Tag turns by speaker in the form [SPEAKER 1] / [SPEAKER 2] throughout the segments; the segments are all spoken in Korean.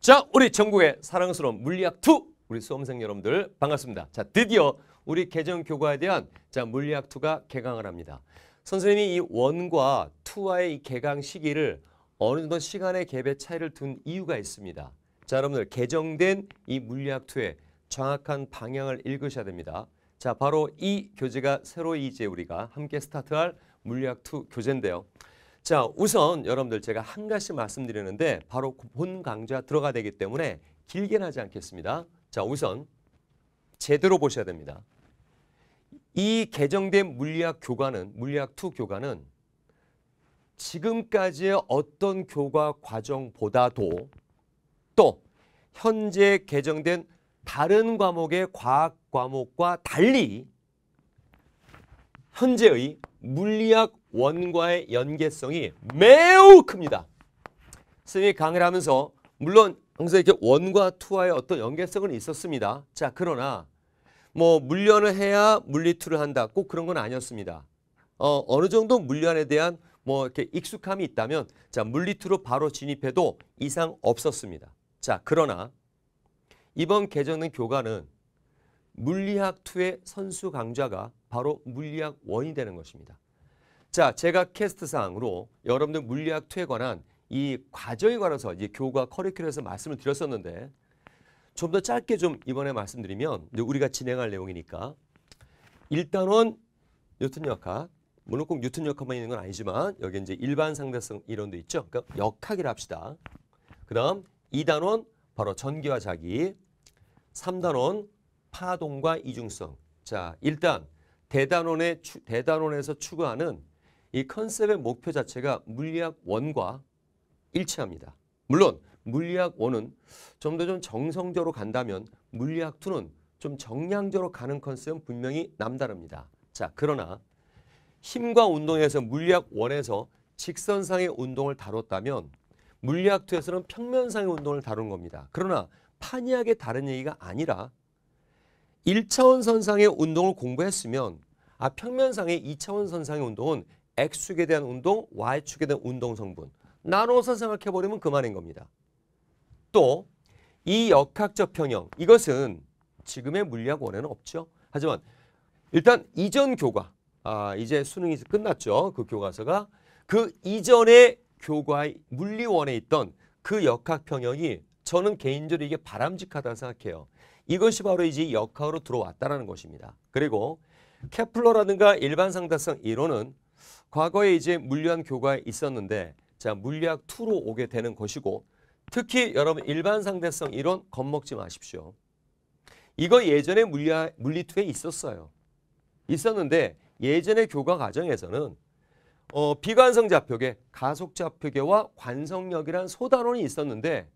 [SPEAKER 1] 자, 우리 전국의 사랑스러운 물리학 2 우리 수험생 여러분들 반갑습니다. 자, 드디어 우리 개정 교과에 대한 자 물리학 2가 개강을 합니다. 선생님이 이 원과 투와의이 개강 시기를 어느 정도 시간의 갭의 차이를 둔 이유가 있습니다. 자, 여러분들 개정된 이 물리학 2의 정확한 방향을 읽으셔야 됩니다. 자, 바로 이 교재가 새로 이제 우리가 함께 스타트할 물리학 2 교재인데요. 자, 우선 여러분들 제가 한 가지 말씀드리는데 바로 본 강좌 들어가 야 되기 때문에 길게는 하지 않겠습니다. 자, 우선 제대로 보셔야 됩니다. 이 개정된 물리학 교과는 물리학 2 교과는 지금까지의 어떤 교과 과정보다도 또 현재 개정된 다른 과목의 과학 과목과 달리 현재의 물리학 원과의 연계성이 매우 큽니다. 스님이 강의를 하면서 물론 항상 이렇게 원과 투와의 어떤 연계성은 있었습니다. 자 그러나 뭐 물련을 해야 물리투를 한다 꼭 그런 건 아니었습니다. 어, 어느 정도 물련에 대한 뭐 이렇게 익숙함이 있다면 자 물리투로 바로 진입해도 이상 없었습니다. 자 그러나 이번 개정된 교과는 물리학 투의 선수 강좌가 바로 물리학 원이 되는 것입니다. 자, 제가 캐스트상으로 여러분들 물리학 퇴에 관한 이 과정에 관해서 이제 교과 커리큘럼에서 말씀을 드렸었는데 좀 더 짧게 좀 이번에 말씀드리면 우리가 진행할 내용이니까 1단원 뉴턴 역학 물론 꼭 뉴턴 역학만 있는 건 아니지만 여기 이제 일반 상대성 이론도 있죠. 그러니까 역학이라 합시다. 그다음 2단원 바로 전기와 자기 3단원 파동과 이중성. 자, 일단 대단원의 대단원에서 추구하는 이 컨셉의 목표 자체가 물리학 원과 일치합니다. 물론 물리학 원은 좀더좀 정성적으로 간다면 물리학 투는좀 정량적으로 가는 컨셉은 분명히 남다릅니다. 자, 그러나 힘과 운동에서 물리학 원에서 직선상의 운동을 다뤘다면 물리학 투에서는 평면상의 운동을 다룬 겁니다. 그러나 판이하게 다른 얘기가 아니라 1차원 선상의 운동을 공부했으면 아, 평면상의 2차원 선상의 운동은 X축에 대한 운동, Y축에 대한 운동 성분. 나눠서 생각해버리면 그만인 겁니다. 또 이 역학적 평형, 이것은 지금의 물리학 원에는 없죠. 하지만 일단 이전 교과, 아, 이제 수능이 끝났죠. 그 교과서가. 그 이전의 교과의 물리원에 있던 그 역학 평형이 저는 개인적으로 이게 바람직하다고 생각해요. 이것이 바로 이제 역학으로 들어왔다는 것입니다. 그리고 케플러라든가 일반 상대성 이론은 과거에 이제 물리학 교과에 있었는데 자 물리학 2로 오게 되는 것이고 특히 여러분 일반 상대성 이론 겁먹지 마십시오. 이거 예전에 물리학, 물리2에 있었어요. 있었는데 예전에 교과 과정에서는 어, 비관성 좌표계, 가속 좌표계와 관성력이란 소단원이 있었는데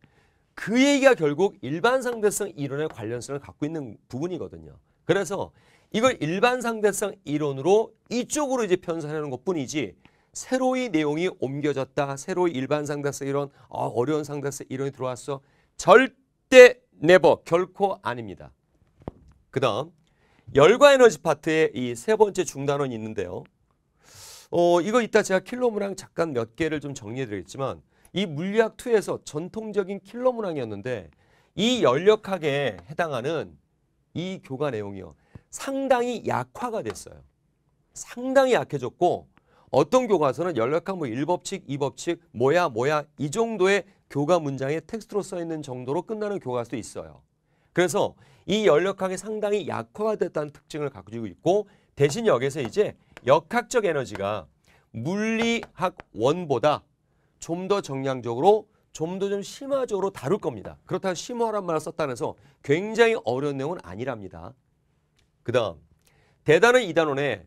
[SPEAKER 1] 그 얘기가 결국 일반 상대성 이론의 관련성을 갖고 있는 부분이거든요. 그래서 이걸 일반 상대성 이론으로 이쪽으로 이제 편성하는 것뿐이지 새로이 내용이 옮겨졌다. 새로이 일반 상대성 이론, 어, 어려운 상대성 이론이 들어왔어. 절대 네버 결코 아닙니다. 그 다음 열과 에너지 파트에 이 세 번째 중단원이 있는데요. 어, 이거 이따 제가 킬로문항 잠깐 몇 개를 좀 정리해 드리겠지만 이 물리학 2에서 전통적인 킬로문항이었는데 이 열역학에 해당하는 이 교과 내용이요. 상당히 약화가 됐어요. 상당히 약해졌고 어떤 교과서는 연락한 뭐 1법칙, 2법칙, 뭐야 뭐야 이 정도의 교과 문장에 텍스트로 써 있는 정도로 끝나는 교과서도 있어요. 그래서 이 연력학이 상당히 약화가 됐다는 특징을 가지고 있고 대신 여기서 이제 역학적 에너지가 물리학 원보다 좀 더 정량적으로 좀 더좀 좀 심화적으로 다룰 겁니다. 그렇다고 심화란 말을 썼다면서 굉장히 어려운 내용은 아니랍니다. 그 다음 대단은 2단원에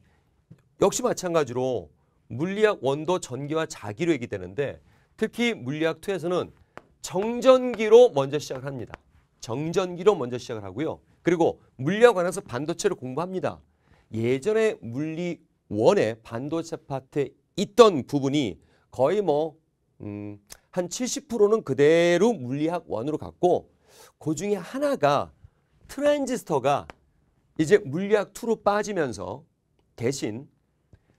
[SPEAKER 1] 역시 마찬가지로 물리학 원도 전기와 자기로 얘기되는데 특히 물리학 2에서는 정전기로 먼저 시작을 합니다. 정전기로 먼저 시작을 하고요. 그리고 물리학 관해서 반도체를 공부합니다. 예전에 물리 원의 반도체 파트에 있던 부분이 거의 뭐, 음, 한 70%는 그대로 물리학 원으로 갔고, 그 중에 하나가 트랜지스터가 이제 물리학 2로 빠지면서 대신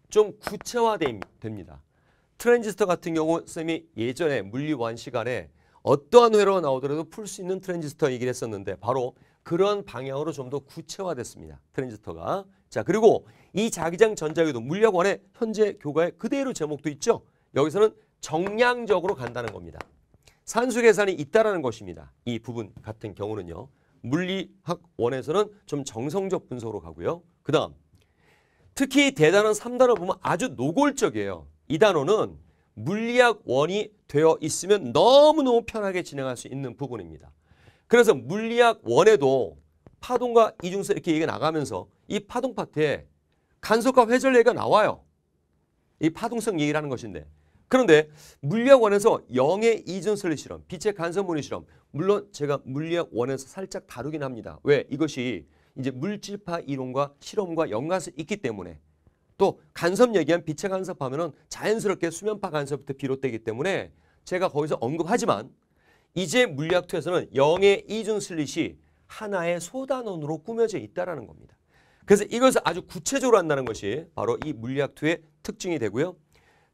[SPEAKER 1] 좀 구체화됩니다. 트랜지스터 같은 경우 쌤이 예전에 물리원 시간에 어떠한 회로가 나오더라도 풀 수 있는 트랜지스터 얘기를 했었는데 바로 그런 방향으로 좀 더 구체화됐습니다. 트랜지스터가. 자 그리고 이 자기장 전자기도 물리학원의 현재 교과에 그대로 제목도 있죠. 여기서는 정량적으로 간다는 겁니다. 산수 계산이 있다라는 것입니다. 이 부분 같은 경우는요. 물리학 원에서는좀 정성적 분석으로 가고요. 그 다음 특히 대단원 3단어 보면 아주 노골적이에요. 이 단어는 물리학 원이 되어 있으면 너무너무 편하게 진행할 수 있는 부분입니다. 그래서 물리학 원에도 파동과 이중세 이렇게 얘기가 나가면서 이 파동 파트에 간섭과 회절얘기가 나와요. 이 파동성 얘기라는 것인데 그런데 물리학 원에서 영의 이전 설리 실험, 빛의 간섭물리 실험 물론 제가 물리학 원에서 살짝 다루긴 합니다. 왜? 이것이 이제 물질파 이론과 실험과 연관성 있기 때문에 또 간섭 얘기한 빛의 간섭하면 은 자연스럽게 수면파 간섭부터 비롯되기 때문에 제가 거기서 언급하지만 이제 물리학2에서는 영의 이준 슬릿이 하나의 소단원으로 꾸며져 있다는 겁니다. 그래서 이것을 아주 구체적으로 한다는 것이 바로 이 물리학2의 특징이 되고요.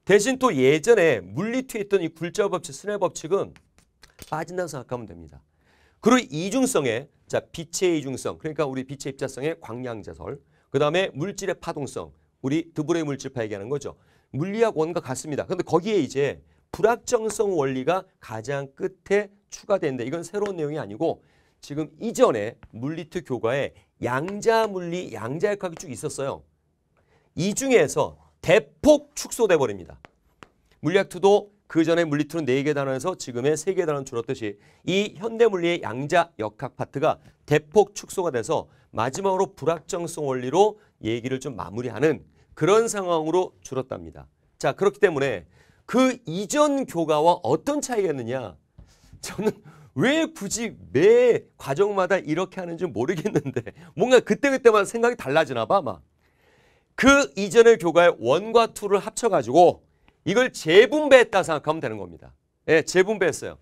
[SPEAKER 1] 대신 또 예전에 물리투에 있던 이 굴절 법칙, 스네 법칙은 빠진다고 생각하면 됩니다. 그리고 이중성에 자 빛의 이중성, 그러니까 우리 빛의 입자성의 광량자설, 그 다음에 물질의 파동성, 우리 드브레 물질파 얘기하는 거죠. 물리학 원과 같습니다. 근데 거기에 이제 불확정성 원리가 가장 끝에 추가된데 이건 새로운 내용이 아니고 지금 이전에 물리투 교과에 양자 물리, 양자 역학이 쭉 있었어요. 이 중에서 대폭 축소돼 버립니다. 물리학2도 그 전에 물리투는 4개 단원에서 지금의 3개 단원 줄었듯이 이 현대물리의 양자 역학 파트가 대폭 축소가 돼서 마지막으로 불확정성 원리로 얘기를 좀 마무리하는 그런 상황으로 줄었답니다. 자 그렇기 때문에 그 이전 교과와 어떤 차이가 있느냐 저는 왜 굳이 매 과정마다 이렇게 하는지 모르겠는데 뭔가 그때그때마 생각이 달라지나 봐 막. 그 이전의 교과의 원과 투를 합쳐가지고 이걸 재분배했다 생각하면 되는 겁니다. 예, 재분배했어요.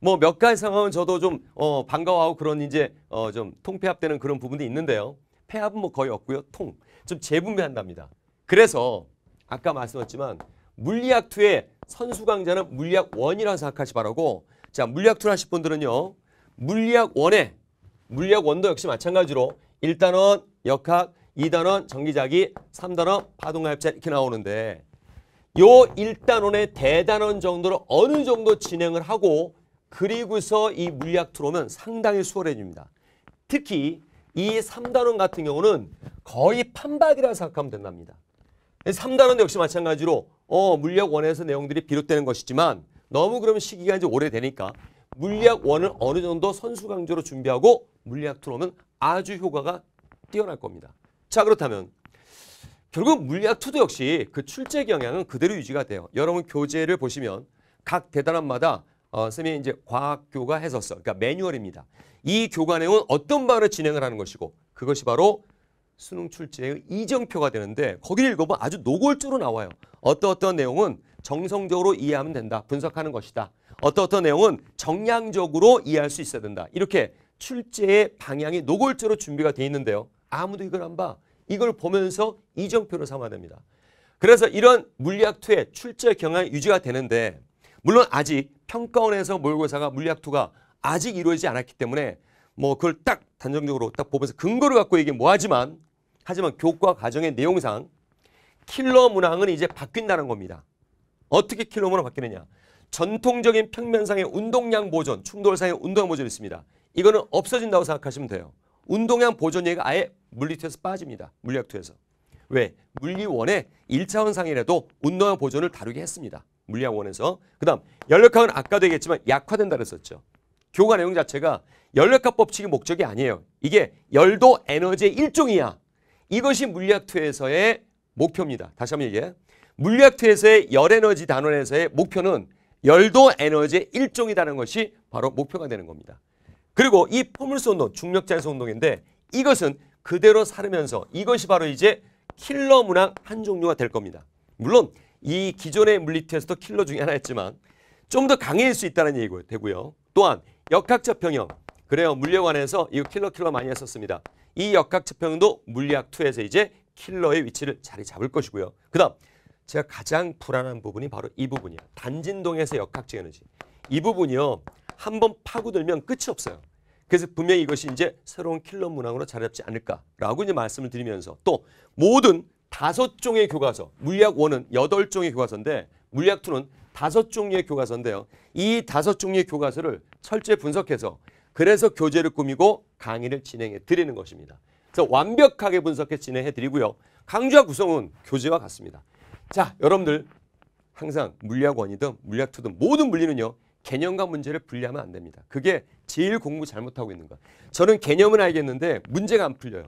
[SPEAKER 1] 뭐 몇 가지 상황은 저도 좀 어, 반가워하고 그런 이제 어, 좀 통폐합되는 그런 부분도 있는데요. 폐합은 뭐 거의 없고요. 통. 좀 재분배한답니다. 그래서 아까 말씀했지만 물리학 투의 선수 강좌는 물리학 원이라고 생각하시 바라고 자 물리학 투를 하실 분들은요. 물리학 원에 물리학 원도 역시 마찬가지로 일단원, 역학, 2단원 전기자기, 3단원 파동합체 이렇게 나오는데 요 1단원의 대단원 정도로 어느 정도 진행을 하고 그리고서 이 물리학 들어오면 상당히 수월해집니다. 특히 이 3단원 같은 경우는 거의 판박이라 생각하면 된답니다. 3단원 역시 마찬가지로 어, 물리학 원에서 내용들이 비롯되는 것이지만 너무 그러면 시기가 이제 오래되니까 물리학 원을 어느 정도 선수 강조로 준비하고 물리학 들어오면 아주 효과가 뛰어날 겁니다. 자 그렇다면 결국 물리학 투도 역시 그 출제 경향은 그대로 유지가 돼요. 여러분 교재를 보시면 각대단함마다 어, 쌤이 이제 과학교가 해설서, 그러니까 매뉴얼입니다. 이 교과 내용은 어떤 방향 진행을 하는 것이고 그것이 바로 수능 출제의 이정표가 되는데 거기를 읽어보면 아주 노골적으로 나와요. 어떤 어떤 내용은 정성적으로 이해하면 된다. 분석하는 것이다. 어떤 어떤 내용은 정량적으로 이해할 수 있어야 된다. 이렇게 출제의 방향이 노골적으로 준비가 돼 있는데요. 아무도 이걸 안 봐. 이걸 보면서 이정표로 삼아야 됩니다. 그래서 이런 물리학 2의 출제 경향 이 유지가 되는데 물론 아직 평가원에서 모의고사가 물리학 2가 아직 이루어지지 않았기 때문에 뭐 그걸 딱 단정적으로 딱 보면서 근거를 갖고 얘기 뭐하지만 하지만 교과 과정의 내용상 킬러 문항은 이제 바뀐다는 겁니다. 어떻게 킬러 문항 바뀌느냐. 전통적인 평면상의 운동량 보존, 충돌상의 운동량 보존이 있습니다. 이거는 없어진다고 생각하시면 돼요. 운동량 보존얘가 아예 물리투에서 빠집니다. 물리학투에서. 왜? 물리원에 1차원 상이라도 운동량 보존을 다루게 했습니다. 물리학원에서. 그 다음 연력학은 아까도 얘기했지만 약화된다 그랬었죠. 교과 내용 자체가 연력학 법칙이 목적이 아니에요. 이게 열도 에너지의 일종이야. 이것이 물리학투에서의 목표입니다. 다시 한번 얘기해. 물리학투에서의 열에너지 단원에서의 목표는 열도 에너지의 일종이라는 것이 바로 목표가 되는 겁니다. 그리고 이 포물선 운동, 중력자연소 운동인데 이것은 그대로 살으면서 이것이 바로 이제 킬러 문항 한 종류가 될 겁니다. 물론 이 기존의 물리트에서도 킬러 중에 하나였지만 좀 더 강해질 수 있다는 얘기고요. 되고요. 또한 역학적 평형. 그래요. 물리학 안에서 이거 킬러 킬러 많이 했었습니다. 이 역학적 평형도 물리학 2에서 이제 킬러의 위치를 자리 잡을 것이고요. 그다음 제가 가장 불안한 부분이 바로 이 부분이에요. 단진동에서 역학적 에너지. 이 부분이요. 한번 파고들면 끝이 없어요. 그래서 분명히 이것이 이제 새로운 킬러 문항으로 자리잡지 않을까라고 이제 말씀을 드리면서 또 모든 다섯 종의 교과서, 물리학 1은 여덟 종의 교과서인데 물리학 2는 다섯 종류의 교과서인데요. 이 다섯 종류의 교과서를 철저히 분석해서 그래서 교재를 꾸미고 강의를 진행해 드리는 것입니다. 그래서 완벽하게 분석해 진행해 드리고요. 강좌 구성은 교재와 같습니다. 자, 여러분들 항상 물리학 1이든 물리학 2든 모든 물리는요. 개념과 문제를 분리하면 안 됩니다. 그게 제일 공부 잘못하고 있는 거. 저는 개념은 알겠는데 문제가 안 풀려요.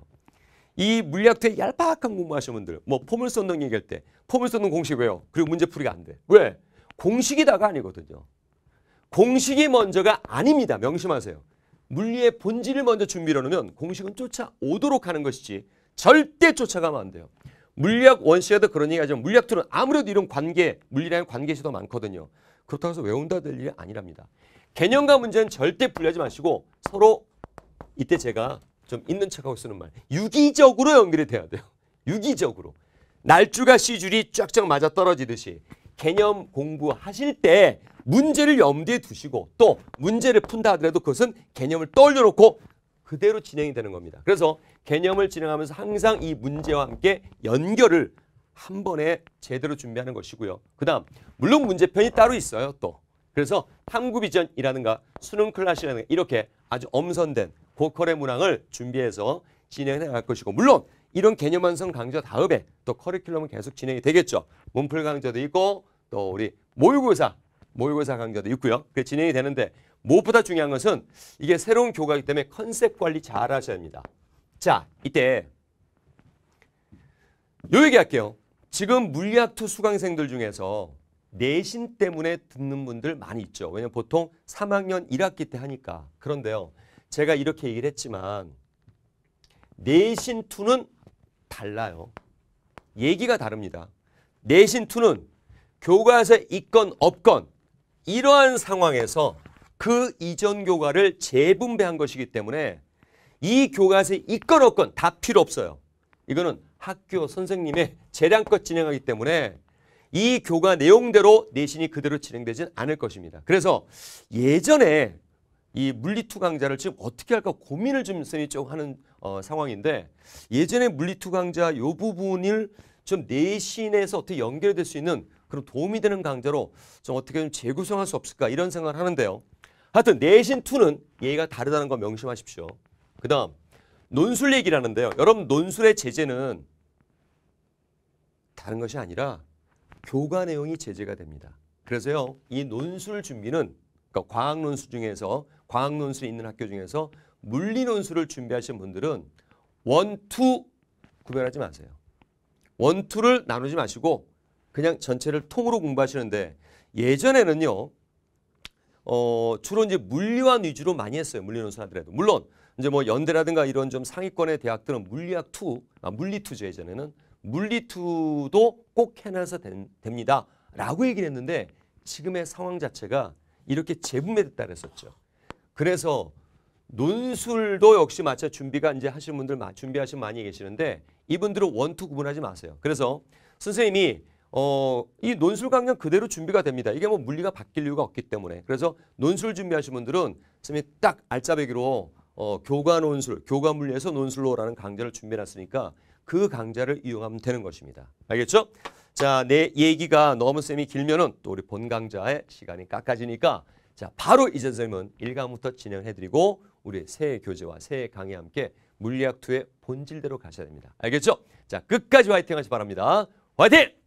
[SPEAKER 1] 이 물리학도의 얄팍한 공부하시는 분들 뭐포물 쏟는 얘기할 때 포물선동 공식 왜요? 그리고 문제 풀이가 안 돼. 왜? 공식이 다가 아니거든요. 공식이 먼저가 아닙니다. 명심하세요. 물리의 본질을 먼저 준비해 놓으면 공식은 쫓아오도록 하는 것이지 절대 쫓아가면 안 돼요. 물리학 원시에도 그런 얘기하지만 물리학들는 아무래도 이런 관계, 물리라는 관계에서도 많거든요. 그렇다고 해서 외운다 될 일이 아니랍니다. 개념과 문제는 절대 분리하지 마시고 서로 이때 제가 좀 있는 척하고 쓰는 말 유기적으로 연결이 돼야 돼요. 유기적으로. 날줄과 시줄이 쫙쫙 맞아 떨어지듯이 개념 공부하실 때 문제를 염두에 두시고 또 문제를 푼다 하더라도 그것은 개념을 떠올려놓고 그대로 진행이 되는 겁니다. 그래서 개념을 진행하면서 항상 이 문제와 함께 연결을 한 번에 제대로 준비하는 것이고요. 그 다음 물론 문제편이 따로 있어요. 또 그래서 탐구비전이라든가 수능 클래시라든가 이렇게 아주 엄선된 보컬의 문항을 준비해서 진행해 갈 것이고 물론 이런 개념 완성 강좌 다음에 또 커리큘럼은 계속 진행이 되겠죠. 문풀 강좌도 있고 또 우리 모의고사 모의고사 강좌도 있고요. 그 진행이 되는데 무엇보다 중요한 것은 이게 새로운 교과이기 때문에 컨셉 관리 잘 하셔야 합니다. 자 이때 요 얘기할게요. 지금 물리학투 수강생들 중에서 내신 때문에 듣는 분들 많이 있죠. 왜냐면 보통 3학년 1학기 때 하니까. 그런데요. 제가 이렇게 얘기를 했지만 내신 투는 달라요. 얘기가 다릅니다. 내신 투는 교과서 에 있건 없건 이러한 상황에서 그 이전 교과를 재분배한 것이기 때문에 이 교과서 에 있건 없건 다 필요 없어요. 이거는 학교 선생님의 재량껏 진행하기 때문에 이 교과 내용대로 내신이 그대로 진행되진 않을 것입니다. 그래서 예전에 이 물리투 강좌를 지금 어떻게 할까 고민을 좀 선생님이 쭉 하는 어, 상황인데 예전에 물리투 강좌 요 부분을 좀 내신에서 어떻게 연결될 수 있는 그런 도움이 되는 강좌로 좀 어떻게 좀 재구성할 수 없을까 이런 생각을 하는데요. 하여튼 내신 투는 얘가 기 다르다는 거 명심하십시오. 그 다음 논술 얘기를하는데요 여러분 논술의 제재는 다른 것이 아니라 교과 내용이 제재가 됩니다. 그래서요. 이 논술 준비는 그러니까 과학 논술 중에서 과학 논술이 있는 학교 중에서 물리 논술을 준비하신 분들은 원투 구별하지 마세요. 원투를 나누지 마시고 그냥 전체를 통으로 공부하시는데 예전에는요. 어, 주로 이제 물리학 위주로 많이 했어요. 물리 논술 하더라도. 물론 이제 뭐 연대라든가 이런 좀 상위권의 대학들은 물리학 투, 아, 물리 투죠 예전에는 물리투도 꼭 해놔서 된, 됩니다. 라고 얘기를 했는데 지금의 상황 자체가 이렇게 재분배됐다 그랬었죠. 그래서 논술도 역시 마차 준비가 이제 하신 분들 준비하신 많이 계시는데 이분들은 원투 구분하지 마세요. 그래서 선생님이 어, 이 논술 강연 그대로 준비가 됩니다. 이게 뭐 물리가 바뀔 이유가 없기 때문에. 그래서 논술 준비하신 분들은 선생님이 딱 알짜배기로 어, 교과 논술, 교과 물리에서 논술로라는 강좌를 준비해놨으니까 그 강좌를 이용하면 되는 것입니다. 알겠죠? 자, 내 얘기가 너무 쌤이 길면은 또 우리 본 강좌의 시간이 깎아지니까 자, 바로 이제 쌤은 1강부터 진행해 드리고 우리 새 교재와 새 강의 함께 물리학 2의 본질대로 가셔야 됩니다. 알겠죠? 자, 끝까지 화이팅 하시 바랍니다. 화이팅!